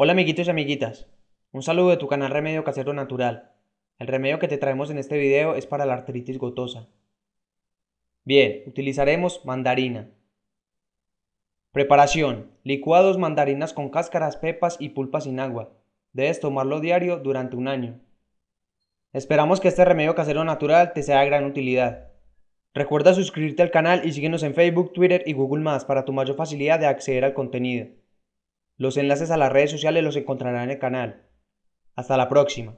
Hola amiguitos y amiguitas, un saludo de tu canal Remedio Casero Natural. El remedio que te traemos en este video es para la artritis gotosa. Bien, utilizaremos mandarina. Preparación. Licuados mandarinas con cáscaras, pepas y pulpa sin agua. Debes tomarlo diario durante un año. Esperamos que este remedio casero natural te sea de gran utilidad. Recuerda suscribirte al canal y síguenos en Facebook, Twitter y Google+, para tu mayor facilidad de acceder al contenido. Los enlaces a las redes sociales los encontrarán en el canal. Hasta la próxima.